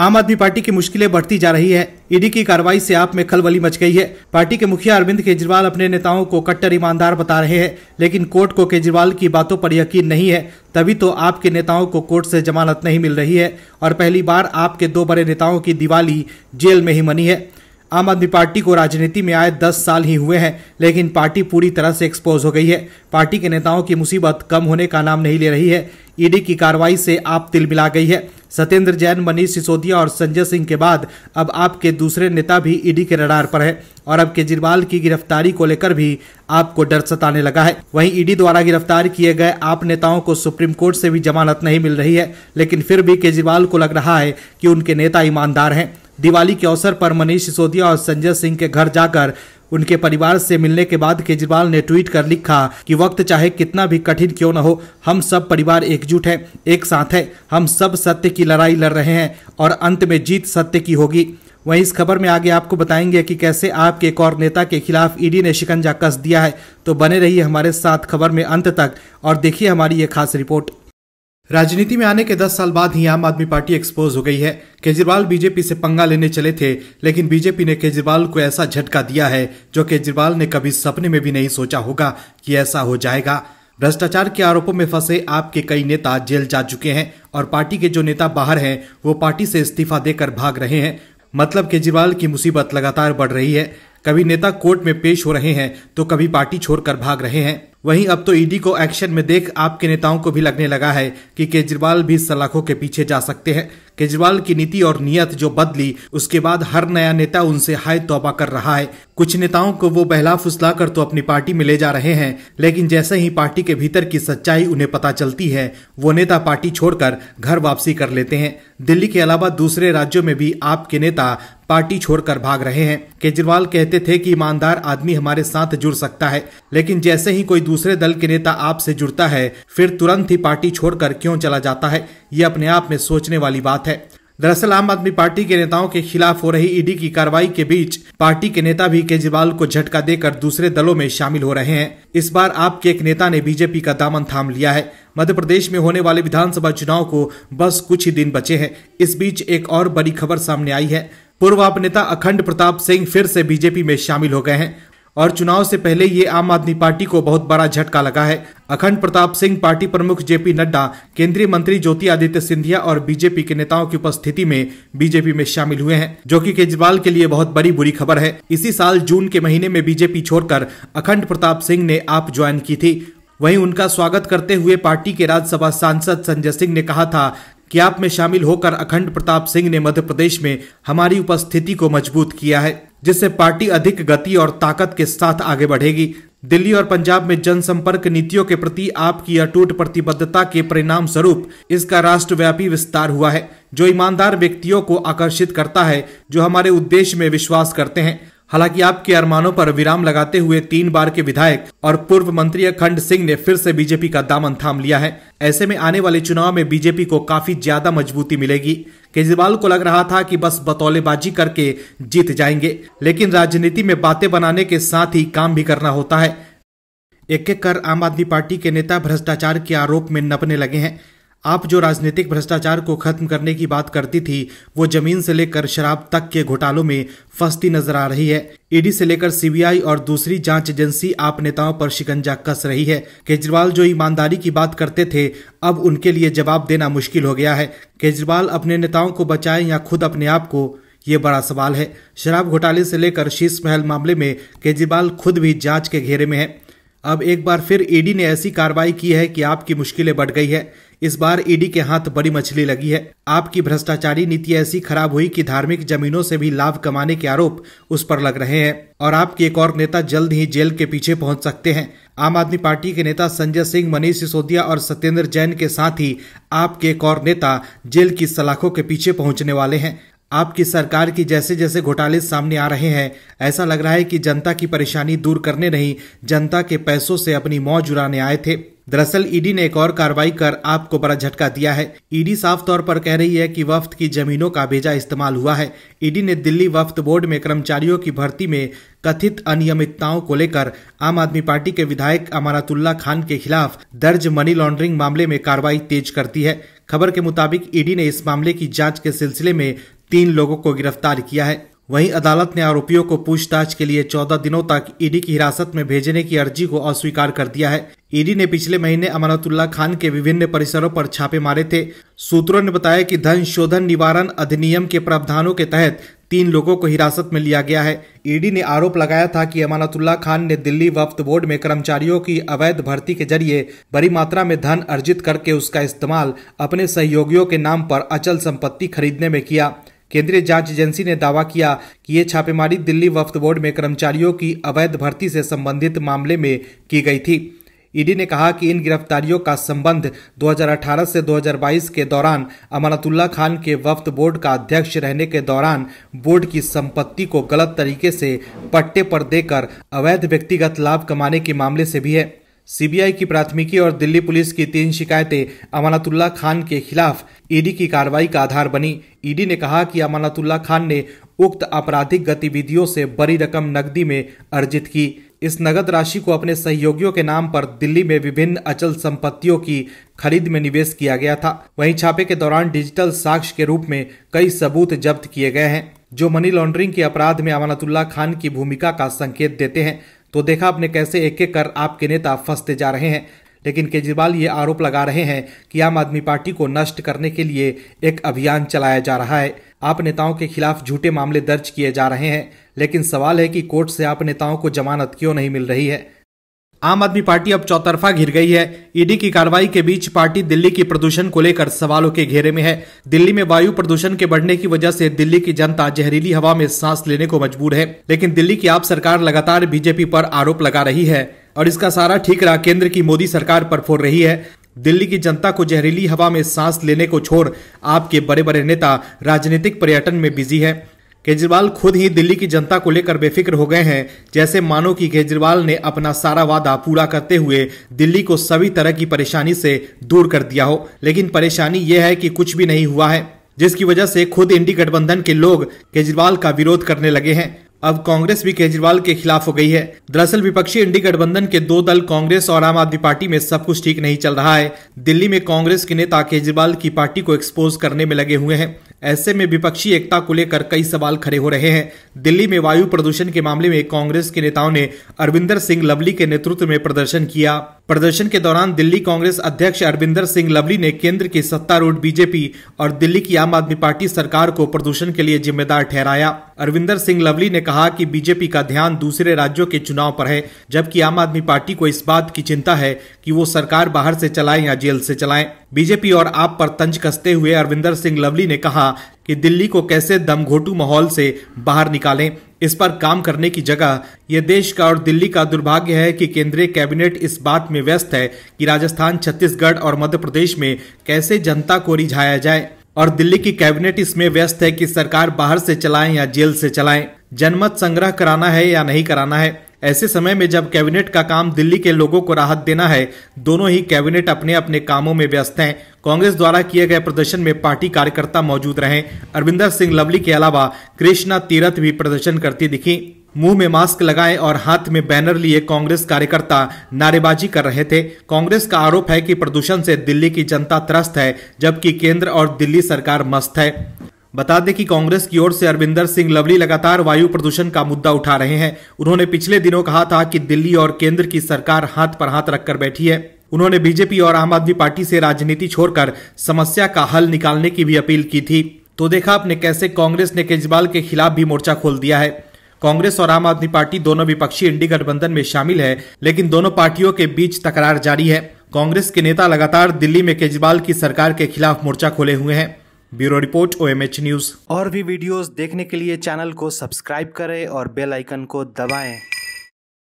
आम आदमी पार्टी की मुश्किलें बढ़ती जा रही है ईडी की कार्रवाई से आप में खलबली मच गई है पार्टी के मुखिया अरविंद केजरीवाल अपने नेताओं को कट्टर ईमानदार बता रहे हैं लेकिन कोर्ट को केजरीवाल की बातों पर यकीन नहीं है तभी तो आपके नेताओं को कोर्ट से जमानत नहीं मिल रही है और पहली बार आपके दो बड़े नेताओं की दिवाली जेल में ही मनी है आम आदमी पार्टी को राजनीति में आए दस साल ही हुए हैं लेकिन पार्टी पूरी तरह से एक्सपोज हो गई है पार्टी के नेताओं की मुसीबत कम होने का नाम नहीं ले रही है ईडी की कार्रवाई से आप तिल मिला गई है सत्येंद्र जैन मनीष सिसोदिया और संजय सिंह के बाद अब आपके दूसरे नेता भी ईडी के रडार पर है और अब केजरीवाल की गिरफ्तारी को लेकर भी आपको डर सताने लगा है वहीं ईडी द्वारा गिरफ्तार किए गए आप नेताओं को सुप्रीम कोर्ट से भी जमानत नहीं मिल रही है लेकिन फिर भी केजरीवाल को लग रहा है कि उनके नेता ईमानदार हैं दिवाली के अवसर पर मनीष सिसोदिया और संजय सिंह के घर जाकर उनके परिवार से मिलने के बाद केजरीवाल ने ट्वीट कर लिखा कि वक्त चाहे कितना भी कठिन क्यों न हो हम सब परिवार एकजुट हैं एक साथ हैं हम सब सत्य की लड़ाई लड़ रहे हैं और अंत में जीत सत्य की होगी वहीं इस खबर में आगे आपको बताएंगे कि कैसे आपके एक और नेता के खिलाफ ईडी ने शिकंजा कस दिया है तो बने रहिए हमारे साथ खबर में अंत तक और देखिए हमारी ये खास रिपोर्ट राजनीति में आने के 10 साल बाद ही आम आदमी पार्टी एक्सपोज हो गई है केजरीवाल बीजेपी से पंगा लेने चले थे लेकिन बीजेपी ने केजरीवाल को ऐसा झटका दिया है जो केजरीवाल ने कभी सपने में भी नहीं सोचा होगा कि ऐसा हो जाएगा भ्रष्टाचार के आरोपों में फंसे आपके कई नेता जेल जा चुके हैं और पार्टी के जो नेता बाहर हैं वो पार्टी से इस्तीफा देकर भाग रहे हैं मतलब केजरीवाल की मुसीबत लगातार बढ़ रही है कभी नेता कोर्ट में पेश हो रहे हैं तो कभी पार्टी छोड़कर भाग रहे हैं वहीं अब तो ईडी को एक्शन में देख आपके नेताओं को भी लगने लगा है कि केजरीवाल भी सलाखों के पीछे जा सकते हैं केजरीवाल की नीति और नियत जो बदली उसके बाद हर नया नेता उनसे हाय तोबा कर रहा है कुछ नेताओं को वो बहला फुसला कर तो अपनी पार्टी में ले जा रहे हैं लेकिन जैसे ही पार्टी के भीतर की सच्चाई उन्हें पता चलती है वो नेता पार्टी छोड़कर घर वापसी कर लेते हैं दिल्ली के अलावा दूसरे राज्यों में भी आपके नेता पार्टी छोड़कर भाग रहे हैं केजरीवाल कहते थे कि ईमानदार आदमी हमारे साथ जुड़ सकता है लेकिन जैसे ही कोई दूसरे दल के नेता आपसे जुड़ता है फिर तुरंत ही पार्टी छोड़कर क्यों चला जाता है ये अपने आप में सोचने वाली बात है दरअसल आम आदमी पार्टी के नेताओं के खिलाफ हो रही ईडी की कार्रवाई के बीच पार्टी के नेता भी केजरीवाल को झटका देकर दूसरे दलों में शामिल हो रहे हैं इस बार आपके एक नेता ने बीजेपी का दामन थाम लिया है मध्य प्रदेश में होने वाले विधानसभा चुनाव को बस कुछ ही दिन बचे हैं इस बीच एक और बड़ी खबर सामने आई है पूर्व आप नेता अखंड प्रताप सिंह फिर से बीजेपी में शामिल हो गए हैं और चुनाव से पहले ये आम आदमी पार्टी को बहुत बड़ा झटका लगा है अखंड प्रताप सिंह पार्टी प्रमुख जेपी नड्डा केंद्रीय मंत्री ज्योति आदित्य सिंधिया और बीजेपी के नेताओं की उपस्थिति में बीजेपी में शामिल हुए हैं जो कि केजरीवाल के लिए बहुत बड़ी बुरी खबर है इसी साल जून के महीने में बीजेपी छोड़कर अखंड प्रताप सिंह ने आप ज्वाइन की थी वहीं उनका स्वागत करते हुए पार्टी के राज्यसभा सांसद संजय सिंह ने कहा था कि आप में शामिल होकर अखंड प्रताप सिंह ने मध्य प्रदेश में हमारी उपस्थिति को मजबूत किया है जिससे पार्टी अधिक गति और ताकत के साथ आगे बढ़ेगी दिल्ली और पंजाब में जनसंपर्क नीतियों के प्रति आपकी अटूट प्रतिबद्धता के परिणाम स्वरूप इसका राष्ट्रव्यापी विस्तार हुआ है जो ईमानदार व्यक्तियों को आकर्षित करता है जो हमारे उद्देश्य में विश्वास करते हैं हालांकि आपके अरमानों पर विराम लगाते हुए तीन बार के विधायक और पूर्व मंत्री अखंड सिंह ने फिर से बीजेपी का दामन थाम लिया है ऐसे में आने वाले चुनाव में बीजेपी को काफी ज्यादा मजबूती मिलेगी केजरीवाल को लग रहा था कि बस बतौलेबाजी करके जीत जाएंगे लेकिन राजनीति में बातें बनाने के साथ ही काम भी करना होता है एक एक कर आम आदमी पार्टी के नेता भ्रष्टाचार के आरोप में नपने लगे हैं आप जो राजनीतिक भ्रष्टाचार को खत्म करने की बात करती थी वो जमीन से लेकर शराब तक के घोटालों में फंसती नजर आ रही है ईडी से लेकर सीबीआई और दूसरी जांच एजेंसी आप नेताओं पर शिकंजा कस रही है केजरीवाल जो ईमानदारी की बात करते थे अब उनके लिए जवाब देना मुश्किल हो गया है केजरीवाल अपने नेताओं को बचाए या खुद अपने आप को ये बड़ा सवाल है शराब घोटाले से लेकर शीश महल मामले में केजरीवाल खुद भी जांच के घेरे में है अब एक बार फिर ईडी ने ऐसी कार्रवाई की है कि आपकी मुश्किलें बढ़ गई है इस बार ईडी के हाथ बड़ी मछली लगी है आपकी भ्रष्टाचारी नीति ऐसी खराब हुई कि धार्मिक जमीनों से भी लाभ कमाने के आरोप उस पर लग रहे हैं और आपके एक और नेता जल्द ही जेल के पीछे पहुंच सकते हैं आम आदमी पार्टी के नेता संजय सिंह मनीष सिसोदिया और सत्येंद्र जैन के साथ ही आपके एक और नेता जेल की सलाखों के पीछे पहुंचने वाले हैं आपकी सरकार की जैसे जैसे घोटाले सामने आ रहे हैं ऐसा लग रहा है कि जनता की परेशानी दूर करने नहीं जनता के पैसों से अपनी मौज उड़ाने आए थे दरअसल ईडी ने एक और कार्रवाई कर आपको बड़ा झटका दिया है ईडी साफ तौर पर कह रही है कि वफ्त की जमीनों का बेजा इस्तेमाल हुआ है ईडी ने दिल्ली वफ्त बोर्ड में कर्मचारियों की भर्ती में कथित अनियमितताओं को लेकर आम आदमी पार्टी के विधायक अमानतुल्ला खान के खिलाफ दर्ज मनी लॉन्ड्रिंग मामले में कार्रवाई तेज कर दी है खबर के मुताबिक ईडी ने इस मामले की जांच के सिलसिले में तीन लोगों को गिरफ्तार किया है वहीं अदालत ने आरोपियों को पूछताछ के लिए 14 दिनों तक ईडी की हिरासत में भेजने की अर्जी को अस्वीकार कर दिया है ईडी ने पिछले महीने अमानतुल्ला खान के विभिन्न परिसरों पर छापे मारे थे सूत्रों ने बताया कि धन शोधन निवारण अधिनियम के प्रावधानों के तहत तीन लोगों को हिरासत में लिया गया है ईडी ने आरोप लगाया था कि अमानतुल्ला खान ने दिल्ली वफ्त बोर्ड में कर्मचारियों की अवैध भर्ती के जरिए बड़ी मात्रा में धन अर्जित करके उसका इस्तेमाल अपने सहयोगियों के नाम पर अचल संपत्ति खरीदने में किया केंद्रीय जांच एजेंसी ने दावा किया कि ये छापेमारी दिल्ली वफ्त बोर्ड में कर्मचारियों की अवैध भर्ती से संबंधित मामले में की गई थी ईडी ने कहा कि इन गिरफ्तारियों का संबंध 2018 से 2022 के दौरान अमानतुल्ला खान के वफ्त बोर्ड का अध्यक्ष रहने के दौरान बोर्ड की संपत्ति को गलत तरीके से पट्टे पर देकर अवैध व्यक्तिगत लाभ कमाने के मामले से भी है सीबीआई की प्राथमिकी और दिल्ली पुलिस की तीन शिकायतें अमानतुल्ला खान के खिलाफ ईडी की कार्रवाई का आधार बनी ईडी ने कहा कि अमानतुल्ला खान ने उक्त आपराधिक गतिविधियों से बड़ी रकम नकदी में अर्जित की इस नगद राशि को अपने सहयोगियों के नाम पर दिल्ली में विभिन्न अचल संपत्तियों की खरीद में निवेश किया गया था वहीं छापे के दौरान डिजिटल साक्ष्य के रूप में कई सबूत जब्त किए गए हैं जो मनी लॉन्ड्रिंग के अपराध में अमानतुल्ला खान की भूमिका का संकेत देते हैं तो देखा आपने कैसे एक एक कर आपके नेता फंसते जा रहे हैं लेकिन केजरीवाल ये आरोप लगा रहे हैं कि आम आदमी पार्टी को नष्ट करने के लिए एक अभियान चलाया जा रहा है आप नेताओं के खिलाफ झूठे मामले दर्ज किए जा रहे हैं लेकिन सवाल है कि कोर्ट से आप नेताओं को जमानत क्यों नहीं मिल रही है आम आदमी पार्टी अब चौतरफा घिर गई है ईडी की कार्रवाई के बीच पार्टी दिल्ली की प्रदूषण को लेकर सवालों के घेरे में है दिल्ली में वायु प्रदूषण के बढ़ने की वजह से दिल्ली की जनता जहरीली हवा में सांस लेने को मजबूर है लेकिन दिल्ली की आप सरकार लगातार बीजेपी पर आरोप लगा रही है और इसका सारा ठीकरा केंद्र की मोदी सरकार पर फोड़ रही है दिल्ली की जनता को जहरीली हवा में सांस लेने को छोड़ आपके बड़े बड़े नेता राजनीतिक पर्यटन में बिजी है केजरीवाल खुद ही दिल्ली की जनता को लेकर बेफिक्र हो गए हैं जैसे मानो कि केजरीवाल ने अपना सारा वादा पूरा करते हुए दिल्ली को सभी तरह की परेशानी से दूर कर दिया हो लेकिन परेशानी यह है कि कुछ भी नहीं हुआ है जिसकी वजह से खुद इंडी गठबंधन के लोग केजरीवाल का विरोध करने लगे हैं अब कांग्रेस भी केजरीवाल के खिलाफ हो गई है दरअसल विपक्षी इंडी गठबंधन के दो दल कांग्रेस और आम आदमी पार्टी में सब कुछ ठीक नहीं चल रहा है दिल्ली में कांग्रेस के नेता केजरीवाल की पार्टी को एक्सपोज करने में लगे हुए हैं ऐसे में विपक्षी एकता को लेकर कई सवाल खड़े हो रहे हैं दिल्ली में वायु प्रदूषण के मामले में कांग्रेस के नेताओं ने अरविंदर सिंह लवली के नेतृत्व में प्रदर्शन किया प्रदर्शन के दौरान दिल्ली कांग्रेस अध्यक्ष अरविंदर सिंह लवली ने केंद्र की सत्तारूढ़ बीजेपी और दिल्ली की आम आदमी पार्टी सरकार को प्रदूषण के लिए जिम्मेदार ठहराया अरविंदर सिंह लवली ने कहा कि बीजेपी का ध्यान दूसरे राज्यों के चुनाव पर है जबकि आम आदमी पार्टी को इस बात की चिंता है कि वो सरकार बाहर से चलाए या जेल से चलाए बीजेपी और आप पर तंज कसते हुए अरविंदर सिंह लवली ने कहा कि दिल्ली को कैसे दमघोटू माहौल से बाहर निकालें इस पर काम करने की जगह ये देश का और दिल्ली का दुर्भाग्य है कि केंद्रीय कैबिनेट इस बात में व्यस्त है कि राजस्थान छत्तीसगढ़ और मध्य प्रदेश में कैसे जनता को रिझाया जाए और दिल्ली की कैबिनेट इसमें व्यस्त है कि सरकार बाहर से चलाए या जेल से चलाए जनमत संग्रह कराना है या नहीं कराना है ऐसे समय में जब कैबिनेट का काम दिल्ली के लोगों को राहत देना है दोनों ही कैबिनेट अपने अपने कामों में व्यस्त हैं कांग्रेस द्वारा किए गए प्रदर्शन में पार्टी कार्यकर्ता मौजूद रहे अरविंदर सिंह लवली के अलावा कृष्णा तीरथ भी प्रदर्शन करती दिखी मुंह में मास्क लगाए और हाथ में बैनर लिए कांग्रेस कार्यकर्ता नारेबाजी कर रहे थे कांग्रेस का आरोप है कि प्रदूषण से दिल्ली की जनता त्रस्त है जबकि केंद्र और दिल्ली सरकार मस्त है बता दें कि कांग्रेस की ओर से अरविंदर सिंह लवली लगातार वायु प्रदूषण का मुद्दा उठा रहे हैं उन्होंने पिछले दिनों कहा था कि दिल्ली और केंद्र की सरकार हाथ पर हाथ रखकर बैठी है उन्होंने बीजेपी और आम आदमी पार्टी से राजनीति छोड़कर समस्या का हल निकालने की भी अपील की थी तो देखा आपने कैसे कांग्रेस ने केजरीवाल के खिलाफ भी मोर्चा खोल दिया है कांग्रेस और आम आदमी पार्टी दोनों विपक्षी इंडी गठबंधन में शामिल है लेकिन दोनों पार्टियों के बीच तकरार जारी है कांग्रेस के नेता लगातार दिल्ली में केजरीवाल की सरकार के खिलाफ मोर्चा खोले हुए हैं ब्यूरो रिपोर्ट ओ न्यूज और भी वीडियोस देखने के लिए चैनल को सब्सक्राइब करें और बेल आइकन को दबाएं